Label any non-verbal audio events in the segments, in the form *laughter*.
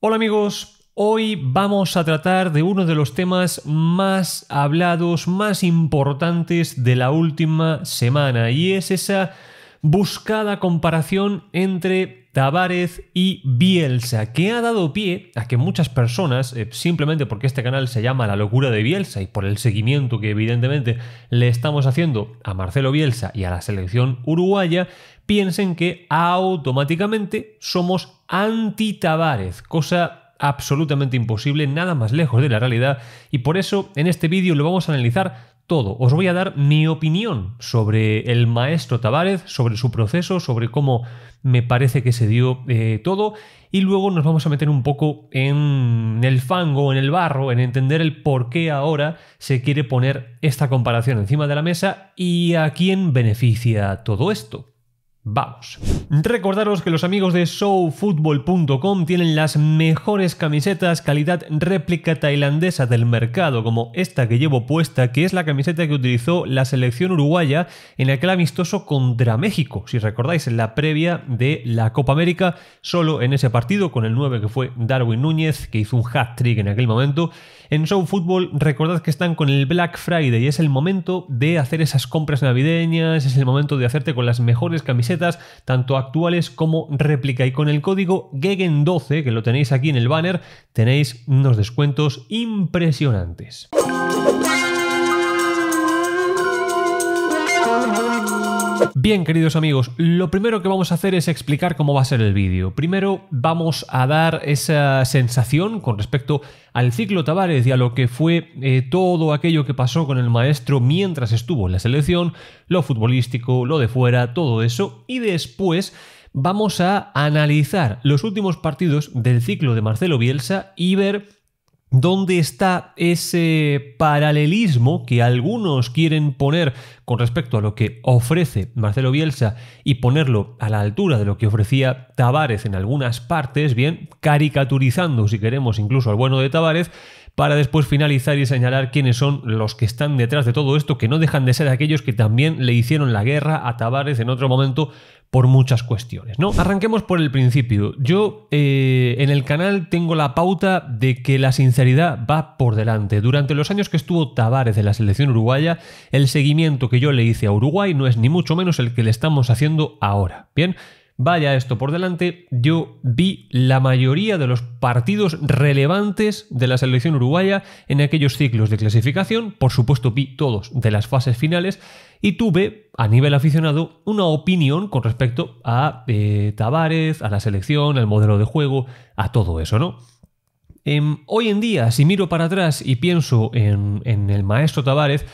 Hola amigos, hoy vamos a tratar de uno de los temas más hablados, más importantes de la última semana y es esa buscada comparación entre Tavares y Bielsa, que ha dado pie a que muchas personas, eh, simplemente porque este canal se llama La locura de Bielsa y por el seguimiento que evidentemente le estamos haciendo a Marcelo Bielsa y a la selección uruguaya, piensen que automáticamente somos anti tavares cosa absolutamente imposible, nada más lejos de la realidad, y por eso en este vídeo lo vamos a analizar todo. Os voy a dar mi opinión sobre el maestro Tavares, sobre su proceso, sobre cómo me parece que se dio eh, todo, y luego nos vamos a meter un poco en el fango, en el barro, en entender el por qué ahora se quiere poner esta comparación encima de la mesa y a quién beneficia todo esto. Vamos. Recordaros que los amigos de showfootball.com tienen las mejores camisetas calidad réplica tailandesa del mercado, como esta que llevo puesta, que es la camiseta que utilizó la selección uruguaya en aquel amistoso contra México, si recordáis, en la previa de la Copa América, solo en ese partido con el 9 que fue Darwin Núñez, que hizo un hat-trick en aquel momento. En showfootball recordad que están con el Black Friday y es el momento de hacer esas compras navideñas, es el momento de hacerte con las mejores camisetas tanto actuales como réplica. Y con el código GEGEN12, que lo tenéis aquí en el banner, tenéis unos descuentos impresionantes. Bien, queridos amigos, lo primero que vamos a hacer es explicar cómo va a ser el vídeo. Primero vamos a dar esa sensación con respecto al ciclo Tavares y a lo que fue eh, todo aquello que pasó con el maestro mientras estuvo en la selección, lo futbolístico, lo de fuera, todo eso, y después vamos a analizar los últimos partidos del ciclo de Marcelo Bielsa y ver ¿Dónde está ese paralelismo que algunos quieren poner con respecto a lo que ofrece Marcelo Bielsa y ponerlo a la altura de lo que ofrecía Tavares en algunas partes, bien, caricaturizando, si queremos, incluso al bueno de Tavares, para después finalizar y señalar quiénes son los que están detrás de todo esto, que no dejan de ser aquellos que también le hicieron la guerra a Tavares en otro momento por muchas cuestiones. ¿no? Arranquemos por el principio. Yo eh, en el canal tengo la pauta de que la sinceridad va por delante. Durante los años que estuvo Tavares en la selección uruguaya, el seguimiento que yo le hice a Uruguay no es ni mucho menos el que le estamos haciendo ahora. Bien, Vaya esto por delante, yo vi la mayoría de los partidos relevantes de la selección uruguaya en aquellos ciclos de clasificación, por supuesto vi todos de las fases finales y tuve a nivel aficionado una opinión con respecto a eh, Tavares, a la selección, al modelo de juego, a todo eso, ¿no? Em, hoy en día, si miro para atrás y pienso en, en el maestro Tavares,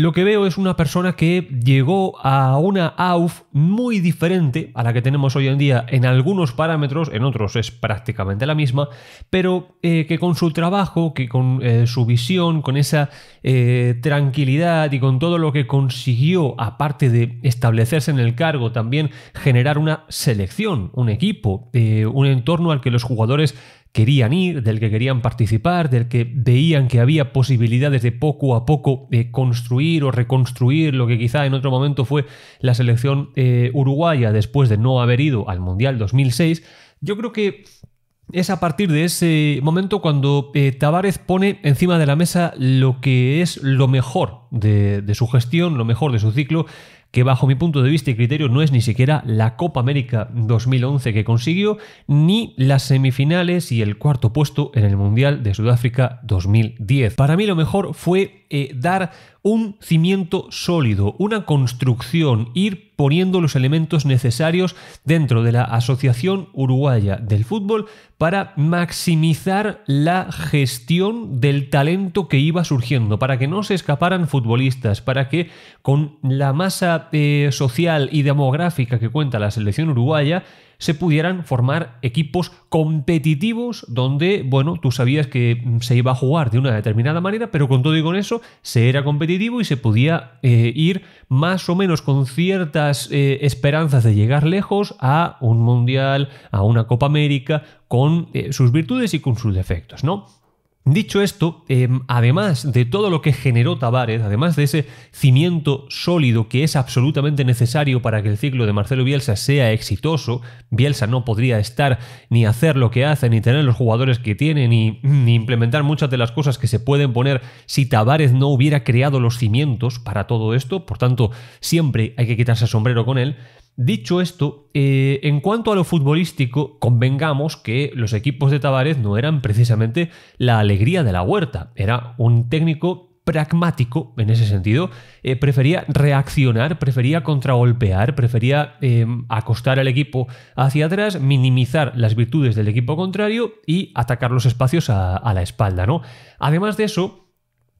lo que veo es una persona que llegó a una AUF muy diferente a la que tenemos hoy en día en algunos parámetros, en otros es prácticamente la misma, pero eh, que con su trabajo, que con eh, su visión, con esa eh, tranquilidad y con todo lo que consiguió, aparte de establecerse en el cargo, también generar una selección, un equipo, un entorno al que los jugadores querían ir, del que querían participar, del que veían que había posibilidades de poco a poco de eh, construir o reconstruir lo que quizá en otro momento fue la selección eh, uruguaya después de no haber ido al Mundial 2006, yo creo que es a partir de ese momento cuando eh, Tavares pone encima de la mesa lo que es lo mejor de, su gestión, lo mejor de su ciclo, que bajo mi punto de vista y criterio no es ni siquiera la Copa América 2011 que consiguió, ni las semifinales y el cuarto puesto en el Mundial de Sudáfrica 2010. Para mí lo mejor fue eh, dar un cimiento sólido, una construcción, ir poniendo los elementos necesarios dentro de la Asociación Uruguaya del Fútbol para maximizar la gestión del talento que iba surgiendo, para que no se escaparan futbolistas, para que con la masa eh, social y demográfica que cuenta la selección uruguaya, se pudieran formar equipos competitivos donde, bueno, tú sabías que mm, se iba a jugar de una determinada manera, pero con todo y con eso se era competitivo y se podía eh, ir más o menos con ciertas eh, esperanzas de llegar lejos a un Mundial, a una Copa América, con eh, sus virtudes y con sus defectos, ¿no? Dicho esto, em, además de todo lo que generó Tavares, además de ese cimiento sólido que es absolutamente necesario para que el ciclo de Marcelo Bielsa sea exitoso, Bielsa no podría estar ni hacer lo que hace, ni tener los jugadores que tiene, ni, ni implementar muchas de las cosas que se pueden poner si Tavares no hubiera creado los cimientos para todo esto, por tanto siempre hay que quitarse el sombrero con él, Dicho esto, eh, en cuanto a lo futbolístico, convengamos que los equipos de Tavares no eran precisamente la alegría de la huerta, era un técnico pragmático en ese sentido, eh, prefería reaccionar, prefería contragolpear, prefería eh, acostar al equipo hacia atrás, minimizar las virtudes del equipo contrario y atacar los espacios a, a la espalda, ¿no? Además de eso,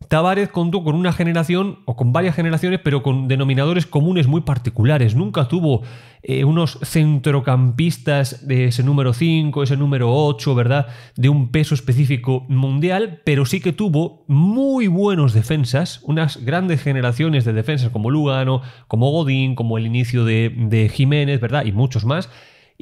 Tavares contó con una generación o con varias generaciones, pero con denominadores comunes muy particulares. Nunca tuvo eh, unos centrocampistas de ese número 5, ese número 8, ¿verdad? De un peso específico mundial, pero sí que tuvo muy buenos defensas, unas grandes generaciones de defensas como Lugano, como Godín, como el inicio de, de Jiménez, ¿verdad? Y muchos más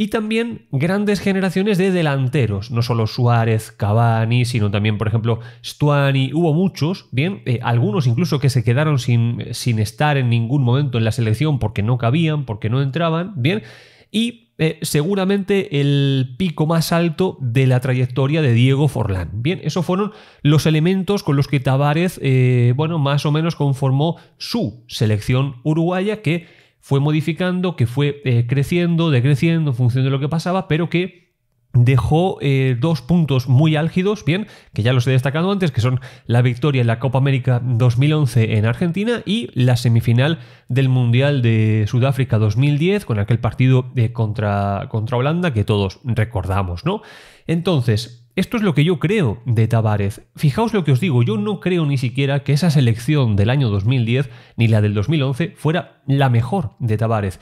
y también grandes generaciones de delanteros, no solo Suárez, Cavani, sino también, por ejemplo, Stuani, hubo muchos, bien, eh, algunos incluso que se quedaron sin, estar en ningún momento en la selección porque no cabían, porque no entraban, bien, y eh, seguramente el pico más alto de la trayectoria de Diego Forlán. Bien, esos fueron los elementos con los que Tavares, eh, bueno, más o menos conformó su selección uruguaya que fue modificando, que fue eh, creciendo, decreciendo en función de lo que pasaba, pero que dejó eh, dos puntos muy álgidos, bien, que ya los he destacado antes, que son la victoria en la Copa América 2011 en Argentina y la semifinal del Mundial de Sudáfrica 2010 con aquel partido eh, contra, contra Holanda que todos recordamos, ¿no? Entonces, esto es lo que yo creo de Tavares. Fijaos lo que os digo, yo no creo ni siquiera que esa selección del año 2010 ni la del 2011 fuera la mejor de Tavares.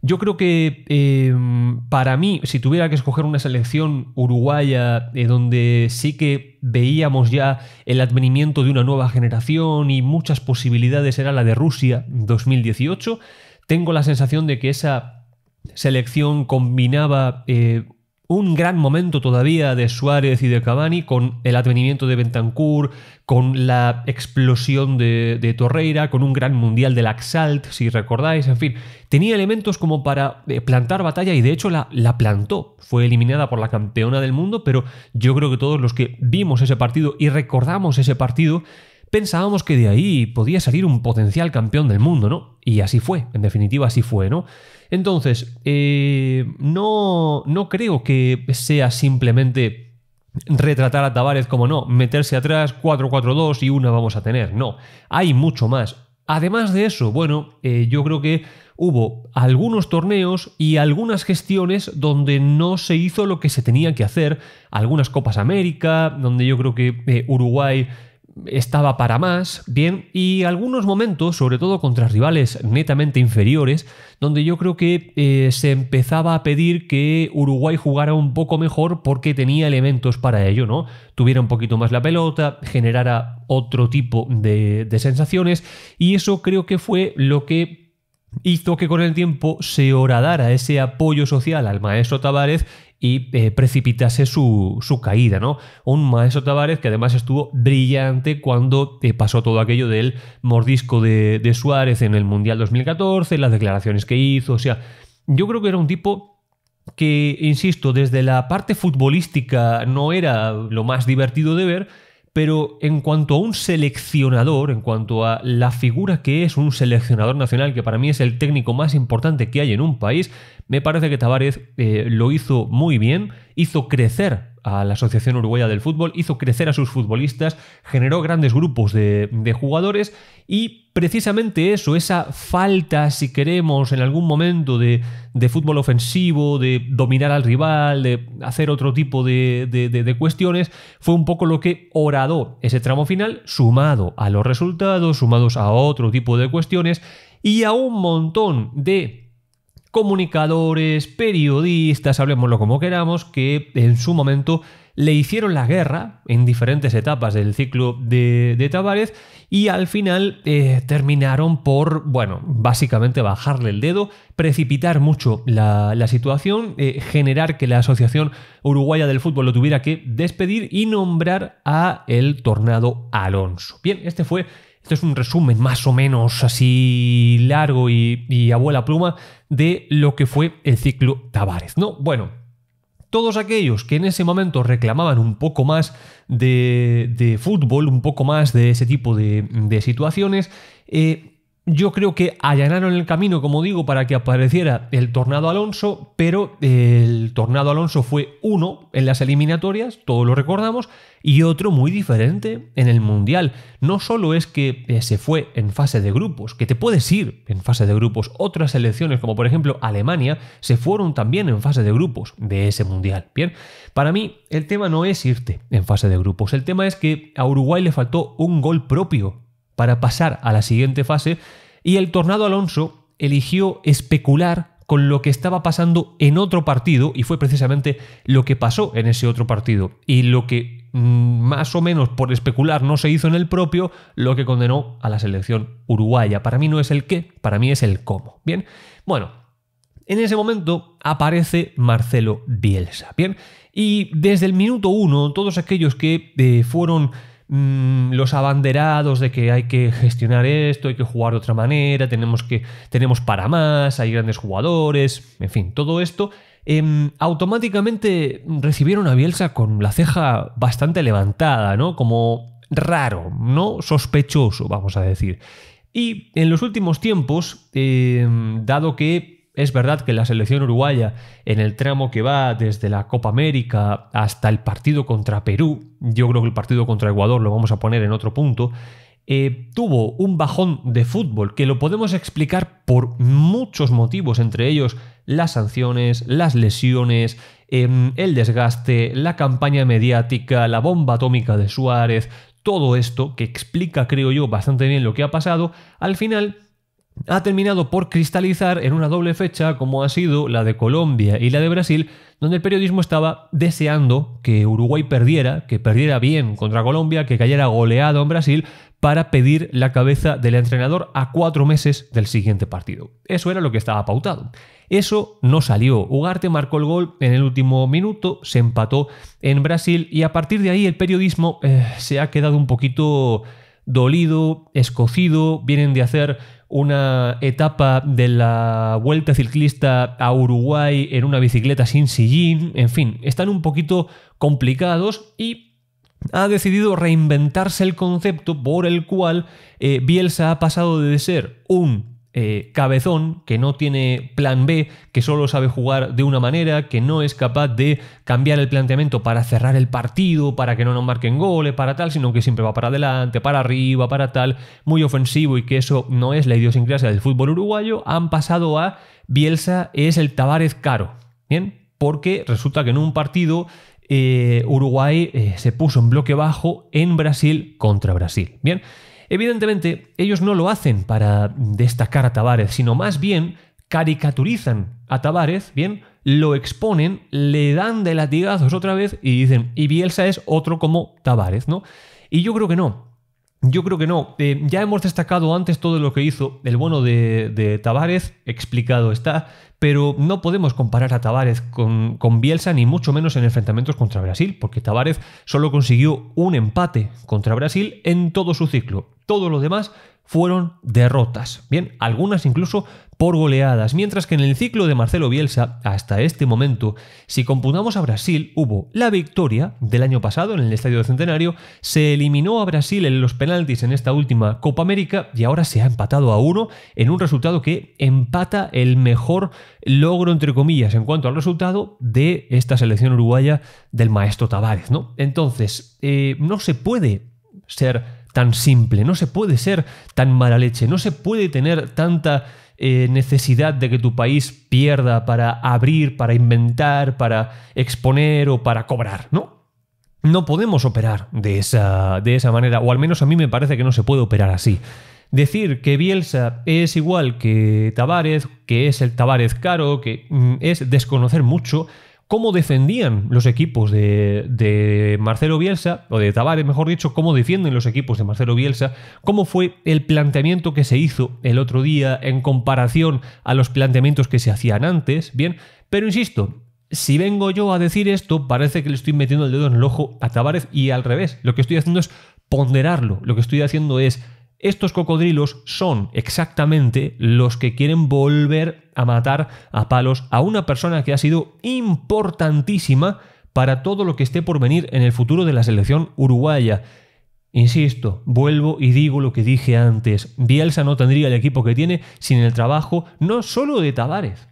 Yo creo que em, para mí, si tuviera que escoger una selección uruguaya eh, donde sí que veíamos ya el advenimiento de una nueva generación y muchas posibilidades, era la de Rusia 2018, tengo la sensación de que esa selección combinaba eh, un gran momento todavía de Suárez y de Cavani con el advenimiento de Bentancur, con la explosión de, Torreira, con un gran mundial del Axalt, si recordáis, en fin, tenía elementos como para eh, plantar batalla y de hecho la, la plantó. Fue eliminada por la campeona del mundo, pero yo creo que todos los que vimos ese partido y recordamos ese partido, pensábamos que de ahí podía salir un potencial campeón del mundo, ¿no? Y así fue, en definitiva así fue, ¿no? Entonces, eh, no, no creo que sea simplemente retratar a Tavares como no, meterse atrás 4-4-2 y una vamos a tener, no, hay mucho más. Además de eso, bueno, eh, yo creo que hubo algunos torneos y algunas gestiones donde no se hizo lo que se tenía que hacer, algunas Copas América, donde yo creo que eh, Uruguay estaba para más, bien, y algunos momentos, sobre todo contra rivales netamente inferiores, donde yo creo que eh, se empezaba a pedir que Uruguay jugara un poco mejor porque tenía elementos para ello, ¿no? Tuviera un poquito más la pelota, generara otro tipo de, de sensaciones, y eso creo que fue lo que hizo que con el tiempo se horadara ese apoyo social al maestro Tavares y eh, precipitase su, caída, ¿no? Un maestro Tavares que además estuvo brillante cuando eh, pasó todo aquello del mordisco de, de Suárez en el Mundial 2014, las declaraciones que hizo, o sea, yo creo que era un tipo que, insisto, desde la parte futbolística no era lo más divertido de ver, pero en cuanto a un seleccionador, en cuanto a la figura que es un seleccionador nacional, que para mí es el técnico más importante que hay en un país, me parece que Tavares eh, lo hizo muy bien, hizo crecer a la Asociación Uruguaya del Fútbol, hizo crecer a sus futbolistas, generó grandes grupos de, jugadores y precisamente eso, esa falta, si queremos, en algún momento de, fútbol ofensivo, de dominar al rival, de hacer otro tipo de, de, cuestiones, fue un poco lo que oradó ese tramo final, sumado a los resultados, sumados a otro tipo de cuestiones y a un montón de comunicadores, periodistas, hablemoslo como queramos, que en su momento le hicieron la guerra en diferentes etapas del ciclo de, de y al final eh, terminaron por, bueno, básicamente bajarle el dedo, precipitar mucho la, situación, eh, generar que la Asociación Uruguaya del Fútbol lo tuviera que despedir y nombrar a el Tornado Alonso. Bien, este fue este es un resumen más o menos así largo y, a abuela pluma de lo que fue el ciclo Tavares, ¿no? Bueno, todos aquellos que en ese momento reclamaban un poco más de, fútbol, un poco más de ese tipo de, situaciones, eh, yo creo que allanaron el camino, como digo, para que apareciera el Tornado Alonso, pero eh, el Tornado Alonso fue uno en las eliminatorias, todos lo recordamos, y otro muy diferente en el Mundial. No solo es que eh, se fue en fase de grupos, que te puedes ir en fase de grupos, otras selecciones como por ejemplo Alemania se fueron también en fase de grupos de ese Mundial. Bien, para mí el tema no es irte en fase de grupos, el tema es que a Uruguay le faltó un gol propio para pasar a la siguiente fase y el Tornado Alonso eligió especular con lo que estaba pasando en otro partido y fue precisamente lo que pasó en ese otro partido y lo que mm, más o menos por especular no se hizo en el propio, lo que condenó a la selección uruguaya. Para mí no es el qué, para mí es el cómo. Bien, bueno, en ese momento aparece Marcelo Bielsa. Bien, y desde el minuto uno todos aquellos que eh, fueron Mm, los abanderados de que hay que gestionar esto, hay que jugar de otra manera, tenemos, que, tenemos para más, hay grandes jugadores, en fin, todo esto, em, automáticamente recibieron a Bielsa con la ceja bastante levantada, ¿no? Como raro, ¿no? Sospechoso, vamos a decir. Y en los últimos tiempos, em, dado que es verdad que la selección uruguaya, en el tramo que va desde la Copa América hasta el partido contra Perú, yo creo que el partido contra Ecuador lo vamos a poner en otro punto, eh, tuvo un bajón de fútbol que lo podemos explicar por muchos motivos, entre ellos las sanciones, las lesiones, em, el desgaste, la campaña mediática, la bomba atómica de Suárez, todo esto que explica, creo yo, bastante bien lo que ha pasado, al final ha terminado por cristalizar en una doble fecha como ha sido la de Colombia y la de Brasil, donde el periodismo estaba deseando que Uruguay perdiera, que perdiera bien contra Colombia, que cayera goleado en Brasil, para pedir la cabeza del entrenador a cuatro meses del siguiente partido. Eso era lo que estaba pautado. Eso no salió. Ugarte marcó el gol en el último minuto, se empató en Brasil y a partir de ahí el periodismo eh, se ha quedado un poquito dolido, escocido, vienen de hacer una etapa de la vuelta ciclista a Uruguay en una bicicleta sin sillín, en fin, están un poquito complicados y ha decidido reinventarse el concepto por el cual eh, Bielsa ha pasado de ser un eh, cabezón, que no tiene plan B, que solo sabe jugar de una manera, que no es capaz de cambiar el planteamiento para cerrar el partido, para que no nos marquen goles, para tal, sino que siempre va para adelante, para arriba, para tal, muy ofensivo y que eso no es la idiosincrasia del fútbol uruguayo, han pasado a Bielsa es el Tavares caro. Bien, porque resulta que en un partido eh, Uruguay eh, se puso en bloque bajo en Brasil contra Brasil. Bien. Evidentemente, ellos no lo hacen para destacar a Tavares, sino más bien caricaturizan a Tavares, bien, lo exponen, le dan de latigazos otra vez y dicen, y Bielsa es otro como Tavares, ¿no? Y yo creo que no. Yo creo que no. Eh, ya hemos destacado antes todo lo que hizo el bueno de, de Tavares, explicado está, pero no podemos comparar a Tavares con, Bielsa, ni mucho menos en enfrentamientos contra Brasil, porque Tavares solo consiguió un empate contra Brasil en todo su ciclo. Todo lo demás fueron derrotas. Bien, algunas incluso por goleadas, mientras que en el ciclo de Marcelo Bielsa, hasta este momento, si computamos a Brasil, hubo la victoria del año pasado en el Estadio Centenario, se eliminó a Brasil en los penaltis en esta última Copa América y ahora se ha empatado a uno en un resultado que empata el mejor logro, entre comillas, en cuanto al resultado de esta selección uruguaya del maestro Tavares, ¿no? Entonces, eh, no se puede ser tan simple, no se puede ser tan mala leche, no se puede tener tanta eh, necesidad de que tu país pierda para abrir, para inventar, para exponer o para cobrar, ¿no? No podemos operar de esa, de esa manera, o al menos a mí me parece que no se puede operar así. Decir que Bielsa es igual que Tavares, que es el Tavares caro, que mm, es desconocer mucho cómo defendían los equipos de, Marcelo Bielsa, o de Tavares, mejor dicho, cómo defienden los equipos de Marcelo Bielsa, cómo fue el planteamiento que se hizo el otro día en comparación a los planteamientos que se hacían antes, bien, pero insisto, si vengo yo a decir esto, parece que le estoy metiendo el dedo en el ojo a Tavares y al revés. Lo que estoy haciendo es ponderarlo. Lo que estoy haciendo es, estos cocodrilos son exactamente los que quieren volver a matar a palos a una persona que ha sido importantísima para todo lo que esté por venir en el futuro de la selección uruguaya. Insisto, vuelvo y digo lo que dije antes, Bielsa no tendría el equipo que tiene sin el trabajo no solo de Tavares,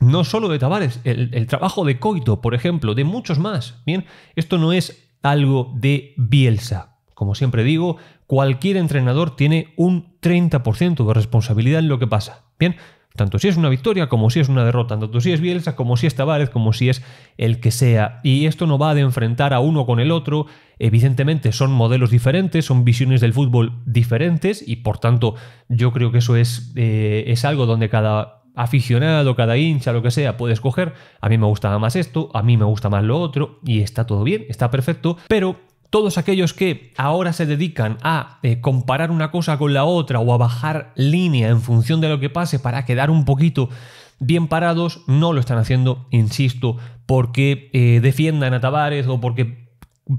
no solo de Tavares, el, el trabajo de Coito, por ejemplo, de muchos más. Bien, esto no es algo de Bielsa. Como siempre digo, cualquier entrenador tiene un 30% de responsabilidad en lo que pasa. Bien, tanto si es una victoria como si es una derrota, tanto si es Bielsa como si es Tavares, como si es el que sea. Y esto no va de enfrentar a uno con el otro. Evidentemente son modelos diferentes, son visiones del fútbol diferentes y por tanto yo creo que eso es, eh, es algo donde cada aficionado, cada hincha, lo que sea, puede escoger. A mí me gusta más esto, a mí me gusta más lo otro y está todo bien, está perfecto, pero todos aquellos que ahora se dedican a eh, comparar una cosa con la otra o a bajar línea en función de lo que pase para quedar un poquito bien parados, no lo están haciendo, insisto, porque eh, defiendan a Tavares o porque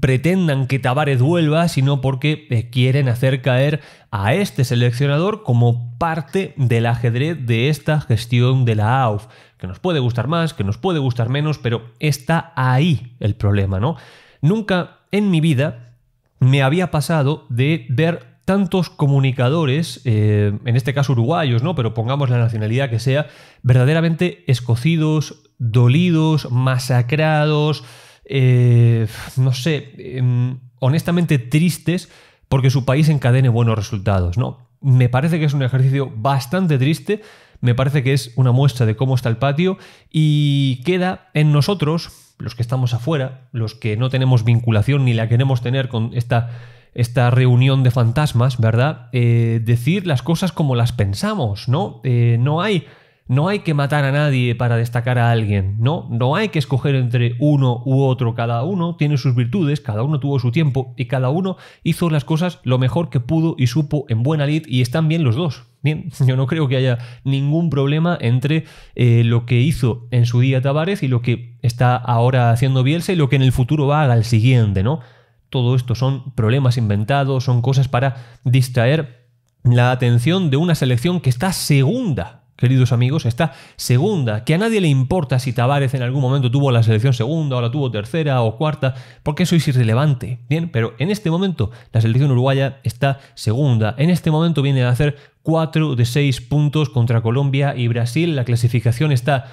pretendan que Tavares vuelva, sino porque eh, quieren hacer caer a este seleccionador como parte del ajedrez de esta gestión de la AUF, que nos puede gustar más, que nos puede gustar menos, pero está ahí el problema, ¿no? Nunca en mi vida me había pasado de ver tantos comunicadores, eh, en este caso uruguayos, ¿no? Pero pongamos la nacionalidad que sea, verdaderamente escocidos, dolidos, masacrados, eh, no sé, em, honestamente tristes porque su país encadene buenos resultados, ¿no? Me parece que es un ejercicio bastante triste, me parece que es una muestra de cómo está el patio y queda en nosotros los que estamos afuera, los que no tenemos vinculación ni la queremos tener con esta, esta reunión de fantasmas, ¿verdad? Eh, decir las cosas como las pensamos, ¿no? Eh, no hay no hay que matar a nadie para destacar a alguien, no, no hay que escoger entre uno u otro, cada uno tiene sus virtudes, cada uno tuvo su tiempo y cada uno hizo las cosas lo mejor que pudo y supo en buena lid y están bien los dos. Bien, *laughs* yo no creo que haya ningún problema entre eh, lo que hizo en su día Tavares y lo que está ahora haciendo Bielsa y lo que en el futuro va a hacer el siguiente, ¿no? Todo esto son problemas inventados, son cosas para distraer la atención de una selección que está segunda queridos amigos, está segunda, que a nadie le importa si Tavares en algún momento tuvo la selección segunda o la tuvo tercera o cuarta, porque eso es irrelevante. Bien, pero en este momento la selección uruguaya está segunda. En este momento viene a hacer 4 de 6 puntos contra Colombia y Brasil. La clasificación está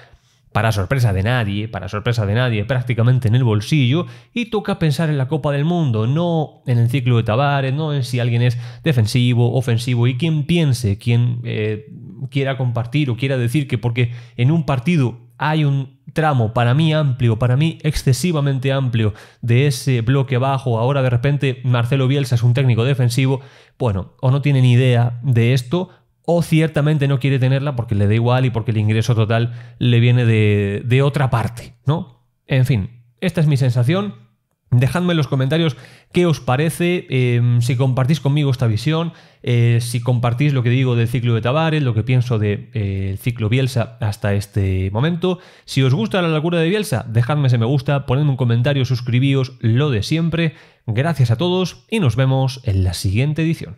para sorpresa de nadie, para sorpresa de nadie, prácticamente en el bolsillo, y toca pensar en la Copa del Mundo, no en el ciclo de Tavares, no en si alguien es defensivo, ofensivo, y quien piense, quien eh, quiera compartir o quiera decir que porque en un partido hay un tramo para mí amplio, para mí excesivamente amplio de ese bloque abajo, ahora de repente Marcelo Bielsa es un técnico defensivo, bueno, o no tiene ni idea de esto o ciertamente no quiere tenerla porque le da igual y porque el ingreso total le viene de, de otra parte, ¿no? En fin, esta es mi sensación Dejadme en los comentarios qué os parece, em, si compartís conmigo esta visión, eh, si compartís lo que digo del ciclo de Tavares, lo que pienso del de, eh, ciclo Bielsa hasta este momento. Si os gusta la locura de Bielsa, dejadme ese me gusta, ponedme un comentario, suscribíos, lo de siempre. Gracias a todos y nos vemos en la siguiente edición.